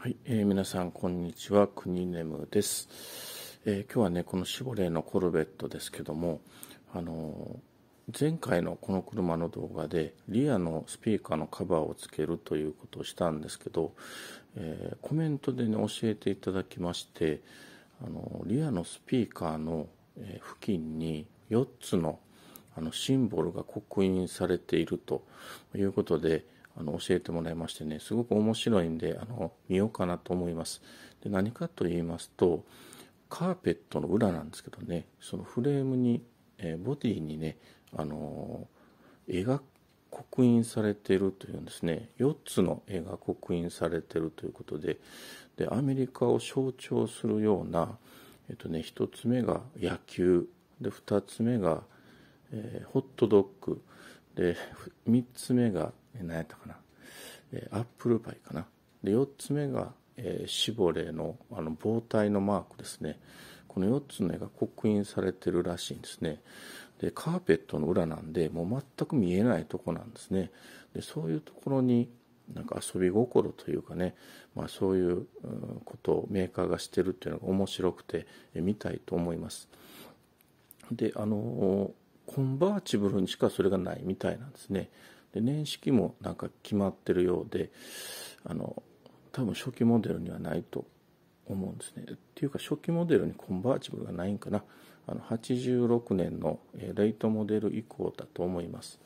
はい、えー、皆さんこんにちは、くにねです、えー、今日はね、このシボレーのコルベットですけども、あのー、前回のこの車の動画でリアのスピーカーのカバーをつけるということをしたんですけど、えコメントでね、教えていただきまして、あのリアのスピーカーの、え付近に4つのあのシンボルが刻印されているということで、あの教えてもらいましてね、すごく面白いんで、あの見ようかなと思います。で何かと言いますと、カーペットの裏なんですけどね、そのフレームに、えー、ボディにね、あの絵が刻印されているというんですね、4つの絵が刻印されているということで、でアメリカを象徴するような、えっとね、1つ目が野球、で2つ目が、えー、ホットドッグで3つ目が何やったかな、えアップルパイかなで4つ目が、えー、シボレーのあの棒体のマークですねこの4つの絵が刻印されてるらしいんですねでカーペットの裏なんでもう全く見えないとこなんですねでそういうところになんか遊び心というかね、まあ、そういうことをメーカーがしてるっていうのが面白くて見たいと思いますであのコンバーチブルにしかそれがないみたいなんですねで年式もなんか決まってるようであの多分初期モデルにはないと思うんですねっていうか初期モデルにコンバーチブルがないんかなあの86年のレイトモデル以降だと思います。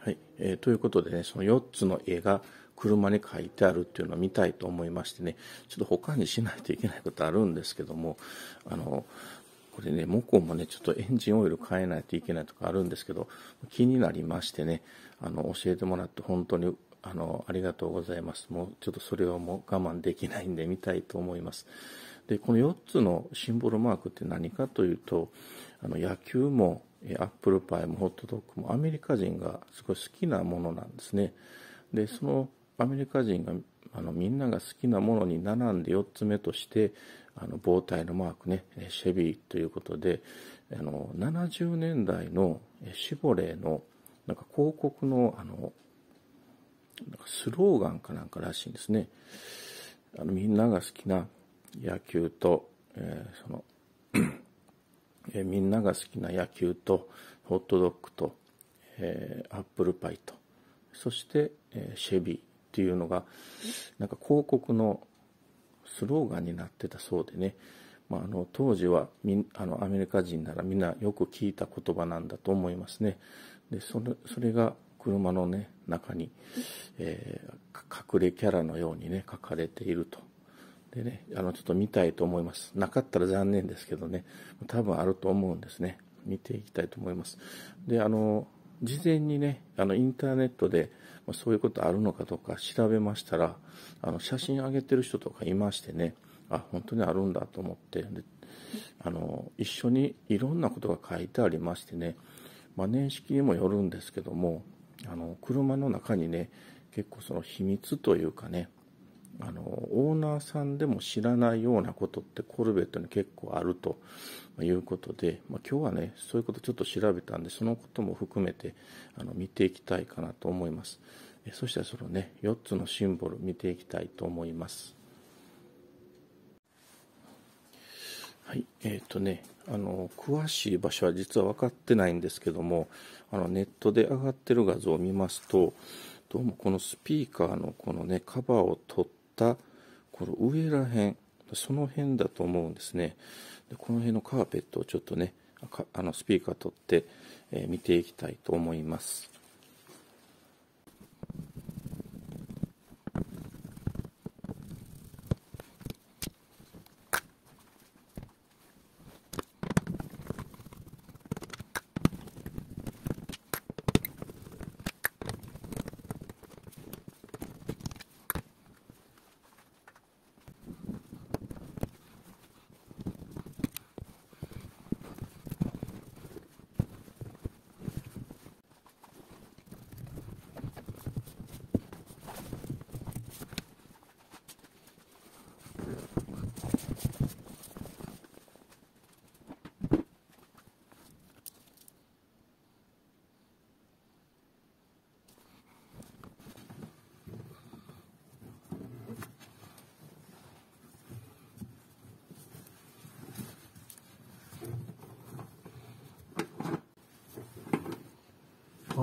はいえー、ということでね、その4つの絵が車に書いてあるっていうのを見たいと思いましてね、ちょっと他にしないといけないことあるんですけども、あの、これね、モコもね、ちょっとエンジンオイル変えないといけないとかあるんですけど、気になりましてね、あの、教えてもらって本当に、あの、ありがとうございます。もうちょっとそれはもう我慢できないんで見たいと思います。で、この4つのシンボルマークって何かというと、あの、野球も、アップルパイもホットドッグもアメリカ人がすごい好きなものなんですね。で、そのアメリカ人があのみんなが好きなものに並んで4つ目としてあの棒体のマークねシェビーということであの70年代のシボレーのなんか広告のあのスローガンかなんからしいんですねあのみんなが好きな野球と、えー、そのえみんなが好きな野球とホットドッグと、えー、アップルパイとそして、えー、シェビーっていうのが、なんか広告のスローガンになってたそうでね、まあ、あの当時はみあのアメリカ人ならみんなよく聞いた言葉なんだと思いますね。でそれそれが車の、ね、中に、えー、隠れキャラのように、ね、書かれていると。でね、あのちょっと見たいと思います。なかったら残念ですけどね、多分あると思うんですね。見ていきたいと思います。で、あの、事前にね、あのインターネットでまあ、そういうことあるのかどうか調べましたらあの写真上げてる人とかいましてねあ本当にあるんだと思ってあの一緒にいろんなことが書いてありましてね、まあ、年式にもよるんですけどもあの車の中にね結構その秘密というかねあのオーナーさんでも知らないようなことってコルベットに結構あるということで、まあ、今日はねそういうことちょっと調べたんでそのことも含めてあの見ていきたいかなと思いますそしたらそのね4つのシンボル見ていきたいと思いますはいえーとね、あの詳しい場所は実は分かってないんですけどもあのネットで上がってる画像を見ますとどうもこのスピーカーのこの、ね、カバーを取って下この上らへんその辺だと思うんですねでこの辺のカーペットをちょっとねあのスピーカー取って、えー、見ていきたいと思います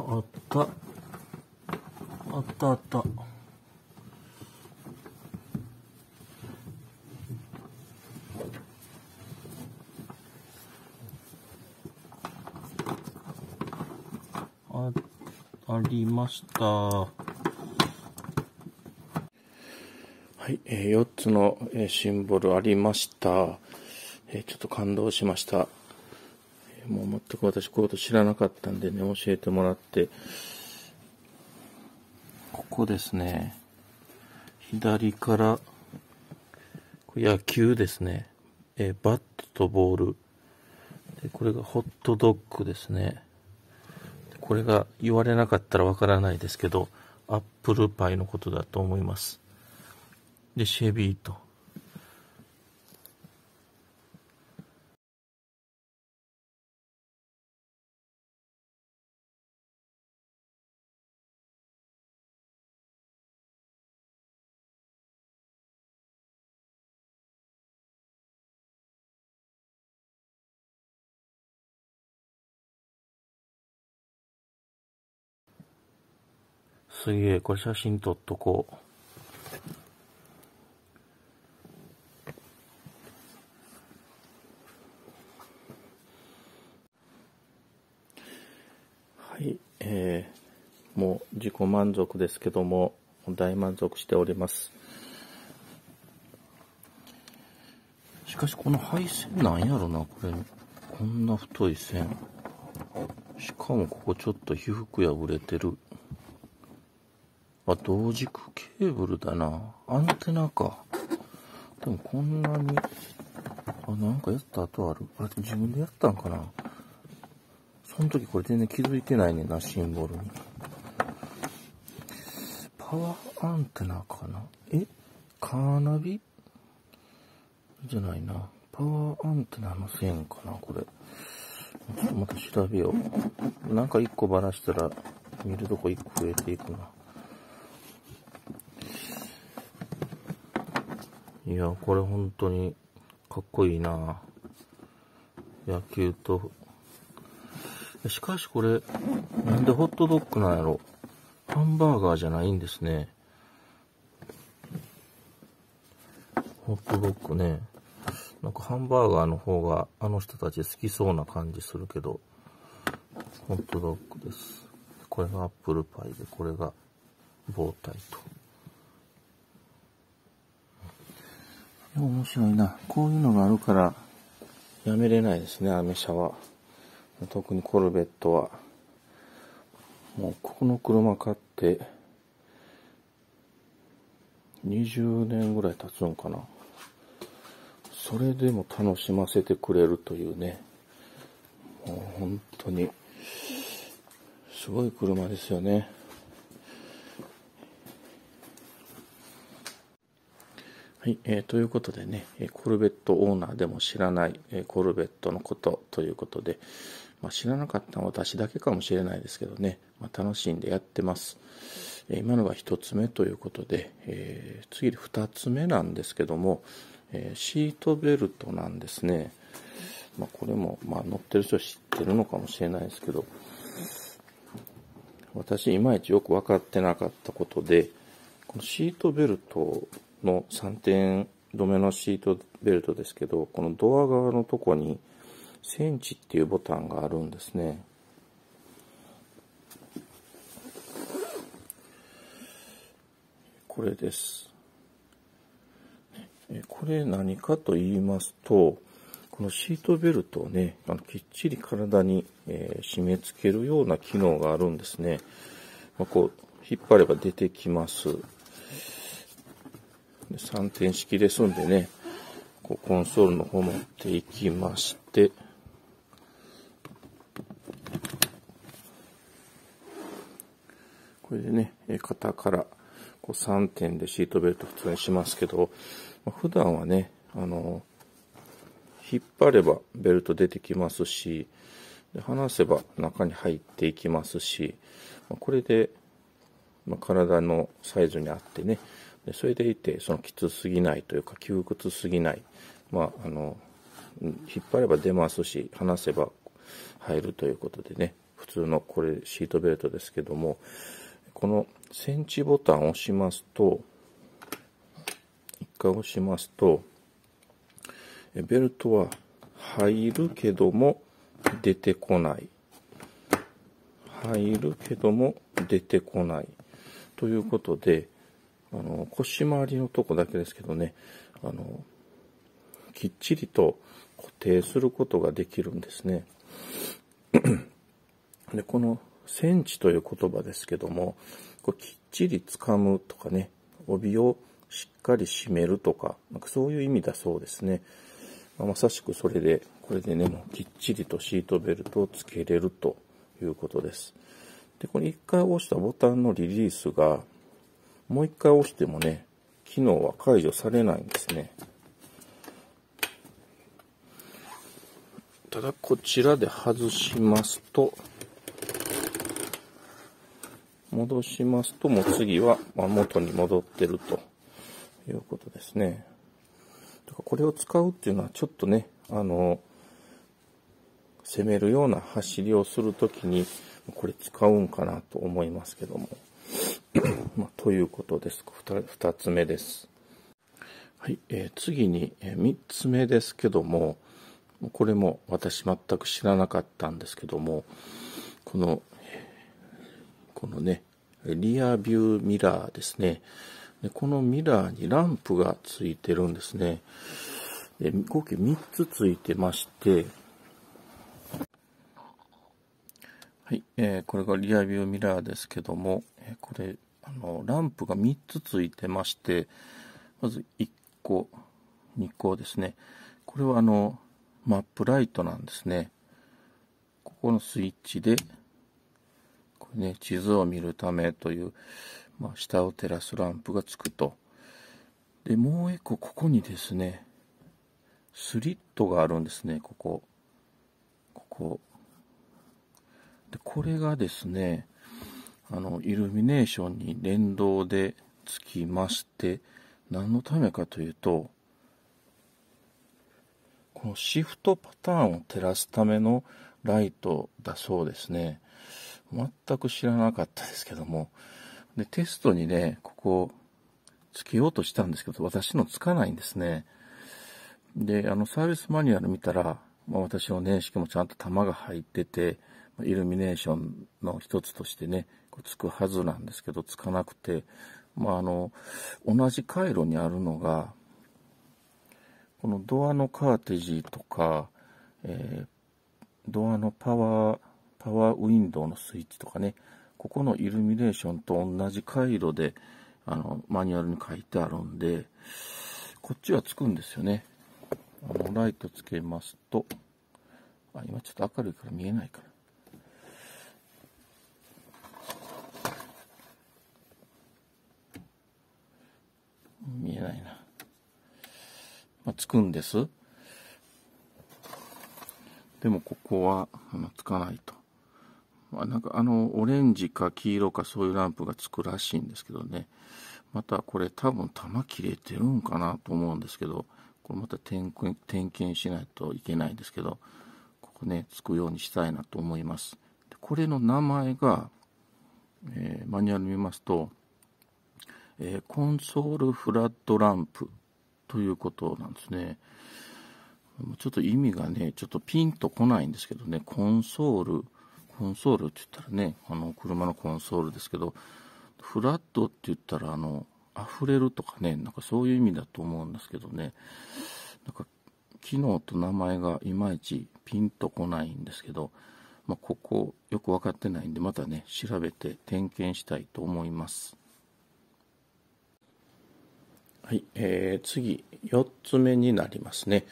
あったあったあったあありましたはい、えー、4つのえシンボルありました、えー、ちょっと感動しましたもう全く私こういうこと知らなかったんでね、教えてもらって、ここですね、左から、野球ですね、えバットとボールで、これがホットドッグですね。これが言われなかったらわからないですけど、アップルパイのことだと思います。で、シェビーと。すげえ、これ写真撮っとこう。はい、えー、もう自己満足ですけども、大満足しております。しかしこの配線なんやろな、これ。こんな太い線。しかもここちょっと被覆破れてる。あ、同軸ケーブルだな。アンテナか。でもこんなに、あ、なんかやった後ある。あれ自分でやったんかな。その時これ全然気づいてないねんな、シンボルに。パワーアンテナかな。えカーナビじゃないな。パワーアンテナの線かな、これ。ちょっとまた調べよう。なんか一個ばらしたら、見るとこ一個増えていくな。いや、これ本当にかっこいいな野球と。しかしこれ、なんでホットドッグなんやろハンバーガーじゃないんですね。ホットドッグね。なんかハンバーガーの方があの人たち好きそうな感じするけど、ホットドッグです。これがアップルパイで、これが棒体と。面白いな。こういうのがあるから、やめれないですね、アメ車は。特にコルベットは。もう、ここの車買って、20年ぐらい経つのかな。それでも楽しませてくれるというね。もう本当に、すごい車ですよね。はい、えー、ということでね、コルベットオーナーでも知らない、えコルベットのことということで、まあ、知らなかったのは私だけかもしれないですけどね、まあ、楽しんでやってます。え今のが1つ目ということで、えー、次で2つ目なんですけども、えー、シートベルトなんですね。まあ、これも、まあ、乗ってる人知ってるのかもしれないですけど、私いまいちよく分かってなかったことで、このシートベルトの3点止めのシートベルトですけど、このドア側のとこにセンチっていうボタンがあるんですね。これです。これ何かと言いますと、このシートベルトをね、あのきっちり体に、えー、締め付けるような機能があるんですね。まあ、こう、引っ張れば出てきます。3点式ですんでね、こうコンソールの方持っていきまして、これでね、型からこう3点でシートベルト普通にしますけど、まあ、普段はね、あの、引っ張ればベルト出てきますし、で離せば中に入っていきますし、まあ、これで、まあ、体のサイズに合ってね、でそれでいてそのきつすぎないというか窮屈すぎない、まあ、あの引っ張れば出ますし離せば入るということでね普通のこれシートベルトですけどもこのセンチボタンを押しますと1回押しますとベルトは入るけども出てこない入るけども出てこないということであの腰回りのとこだけですけどねあのきっちりと固定することができるんですね。でこのセンチという言葉ですけどもこうきっちり掴むとかね帯をしっかり締めるとかなんかそういう意味だそうですね。まさしくそれで、これでね、もうきっちりとシートベルトをつけれるということです。で、これ一回押したボタンのリリースが、もう一回押してもね、機能は解除されないんですね。ただこちらで外しますと、戻しますと、もう次は元に戻ってるということですね。だからこれを使うっていうのはちょっとね、あの、攻めるような走りをするときに、これ使うんかなと思いますけども。まあ、ということです。二つ目です。はい、えー、次に、え3つ目ですけども、これも私全く知らなかったんですけども、この、このね、リアビューミラーですね。でこのミラーにランプがついてるんですね。合計3つついてまして、はい、えー、これがリアビューミラーですけども、えー、これあの、ランプが3つついてまして、まず1個、2個ですね。これはあの、マップライトなんですね。ここのスイッチで、これね、地図を見るためという、まあ、下を照らすランプがつくと。で、もう1個、ここにですね、スリットがあるんですね、ここ。ここ。で、これがですね、あの、イルミネーションに連動でつきまして、何のためかというと、このシフトパターンを照らすためのライトだそうですね。全く知らなかったですけども。で、テストにね、ここ、つけようとしたんですけど、私のつかないんですね。で、あの、サービスマニュアル見たら、まあ、私の年式もちゃんと玉が入ってて、イルミネーションの一つとしてね、つくはずなんですけど、つかなくて、まあ、あの、同じ回路にあるのが、このドアのカーテージとか、えー、ドアのパワー、パワーウィンドウのスイッチとかね、ここのイルミネーションと同じ回路で、あの、マニュアルに書いてあるんで、こっちはつくんですよね。あの、ライトつけますと、あ、今ちょっと明るいから見えないかな。見えないな。まあ、つくんです。でもここは、まあ、つかないと。まあ、なんかあの、オレンジか黄色かそういうランプがつくらしいんですけどね。またこれ多分玉切れてるんかなと思うんですけど、これまた点点検しないといけないんですけど、ここね、つくようにしたいなと思います。でこれの名前が、えー、マニュアル見ますと、えー、コンソールフラットランプということなんですね。ちょっと意味がね、ちょっとピンとこないんですけどね、コンソール、コンソールって言ったらね、あの、車のコンソールですけど、フラットって言ったら、あの、溢れるとかね、なんかそういう意味だと思うんですけどね、なんか、機能と名前がいまいちピンとこないんですけど、まあ、ここよく分かってないんで、またね、調べて点検したいと思います。はい、えー、次、4つ目になりますね。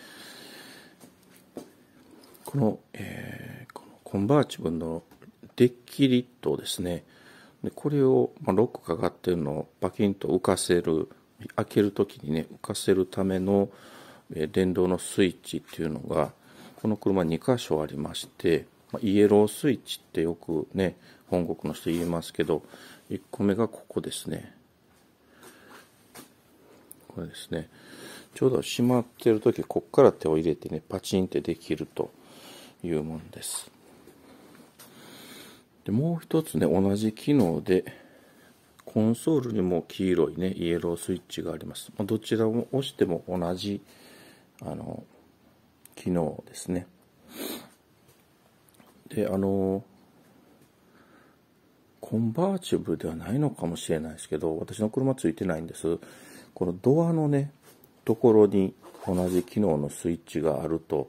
この,、えー、このコンバーチブルのデッキリットですね。でこれを、まあ、ロックかかってるのをパキンと浮かせる、開ける時にね、浮かせるための、えー、電動のスイッチっていうのが、この車2箇所ありまして、まあ、イエロースイッチってよくね、本国の人言いますけど、1個目がここですね。これですね、ちょうど閉まってる時、こっから手を入れてね、パチンってできるというもんです。でもう一つね、同じ機能で、コンソールにも黄色いね、イエロースイッチがあります。まどちらも押しても同じ、あの、機能ですね。で、あの、コンバーチブルではないのかもしれないですけど、私の車ついてないんです。このドアのね、ところに同じ機能のスイッチがあると、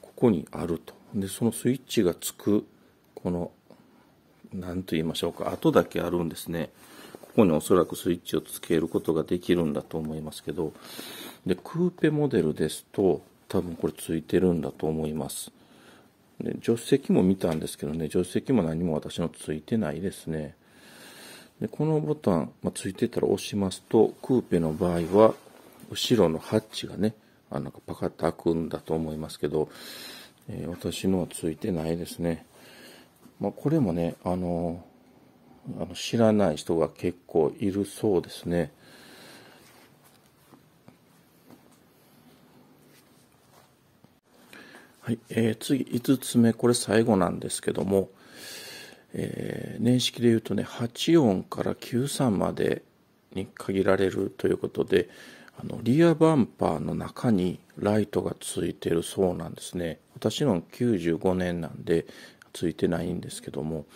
ここにあると。で、そのスイッチがつく、この、何と言いましょうか、後だけあるんですね。ここにおそらくスイッチをつけることができるんだと思いますけど、で、クーペモデルですと、多分これついてるんだと思います。で助手席も見たんですけどね、助手席も何も私のついてないですね。でこのボタン、まあ、ついてたら押しますと、クーペの場合は、後ろのハッチがね、あなんかパカッと開くんだと思いますけど、えー、私のはついてないですね。まあ、これもね、あのー、あの知らない人が結構いるそうですね。はい、えー、次5つ目、これ最後なんですけども、えー、年式でいうとね8音から93までに限られるということであのリアバンパーの中にライトがついてるそうなんですね私の95年なんでついてないんですけども、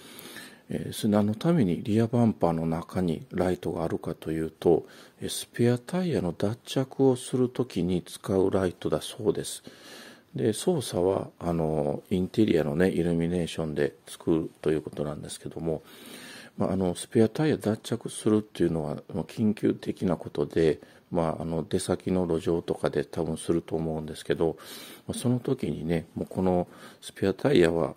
えー、それ何のためにリアバンパーの中にライトがあるかというとスペアタイヤの脱着をする時に使うライトだそうですで操作はあのインテリアの、ね、イルミネーションで作るということなんですけども、まあ、あのスペアタイヤ脱着するっていうのは緊急的なことで、まあ、あの出先の路上とかで多分すると思うんですけどその時にねもうこのスペアタイヤは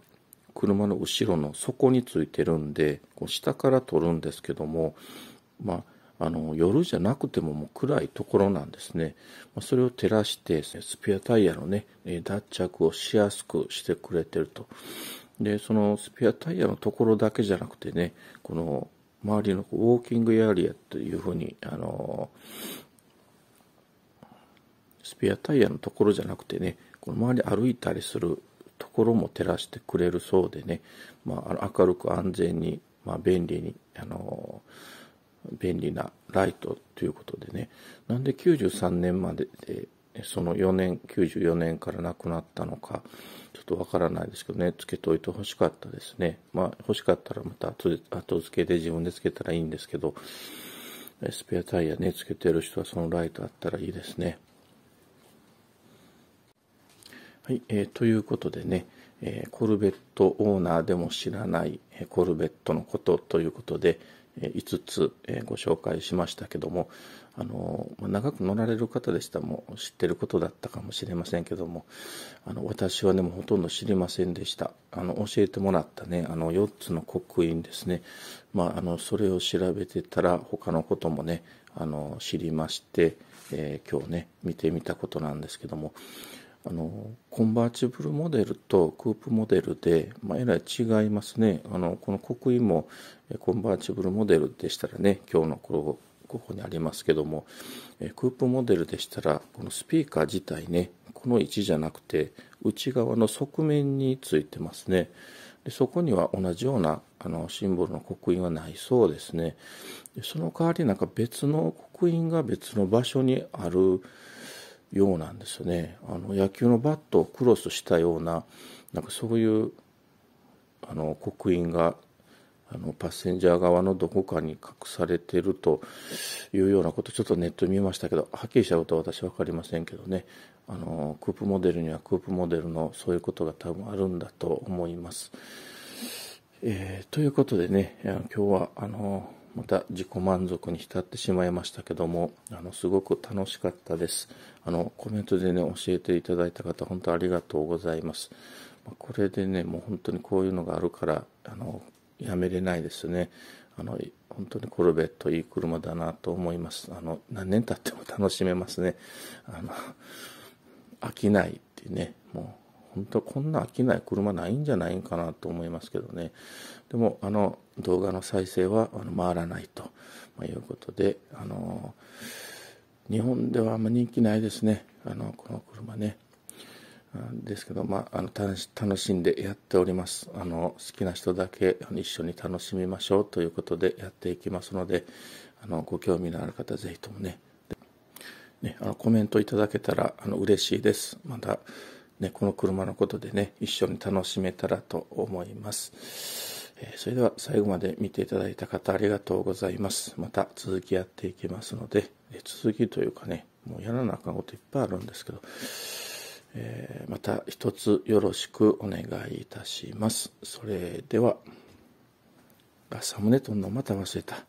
車の後ろの底についてるんでこう下から取るんですけども、まあ、あの夜じゃなくてももう暗いところなんですね。それを照らしてスペアタイヤのね、脱着をしやすくしてくれてると。で、そのスペアタイヤのところだけじゃなくてね、この周りのウォーキングエリアというふうに、あの、スペアタイヤのところじゃなくてね、この周り歩いたりするところも照らしてくれるそうでね、まあ、明るく安全に、まあ、便利に、あの便利なライトということでね、なんで93年までで、その4年、94年からなくなったのか、ちょっとわからないですけどね、つけておいて欲しかったですね。まあ、欲しかったらまた後後付けで自分でつけたらいいんですけど、スペアタイヤね、つけてる人はそのライトあったらいいですね。はい、えー、ということでね、えー、コルベットオーナーでも知らない、えー、コルベットのことということで、5つご紹介しましたけどもあの長く乗られる方でしたも知ってることだったかもしれませんけどもあの私はでもほとんど知りませんでしたあの教えてもらったねあの4つの刻印ですね、まあ、あのそれを調べてたら他のこともねあの知りまして、えー、今日ね見てみたことなんですけどもあのコンバーチブルモデルとクープモデルで、まあ、えらい違いますねあのこの刻印もコンバーチブルモデルでしたらね今日のこここにありますけどもクープモデルでしたらこのスピーカー自体ねこの位置じゃなくて内側の側面についてますねでそこには同じようなあのシンボルの刻印はないそうですねでその代わりなんか別の刻印が別の場所にあるようなんですよね。あの野球のバットをクロスしたようななんかそういうあの刻印があのパッセンジャー側のどこかに隠されてるというようなことちょっとネット見ましたけどはっきりしちゃうと私は分かりませんけどねあのクープモデルにはクープモデルのそういうことが多分あるんだと思います。えー、ということでね今日はあのまた自己満足に浸ってしまいましたけどもあのすごく楽しかったですあのコメントでね教えていただいた方本当ありがとうございますこれでねもう本当にこういうのがあるからあのやめれないですねあの本当にコルベットいい車だなと思いますあの何年経っても楽しめますねあの飽きないってねもう本当こんな飽きない車ないんじゃないかなと思いますけどね。でも、あの、動画の再生はあの回らないと、まいうことで、あの、日本ではあんま人気ないですね。あの、この車ね。ですけど、まあ、あの楽しんでやっておりますあの好きな人だけ一緒に楽しみましょうということでやっていきますのであのご興味のある方ぜひともねねあのコメントいただけたらあの嬉しいですまたね、この車のことでね、一緒に楽しめたらと思います。えー、それでは最後まで見ていただいた方ありがとうございます。また続きやっていきますので、え続きというかね、もうやらなあかんこといっぱいあるんですけど、えー、また一つよろしくお願いいたします。それでは、あ、サムネ撮んのまた忘れた。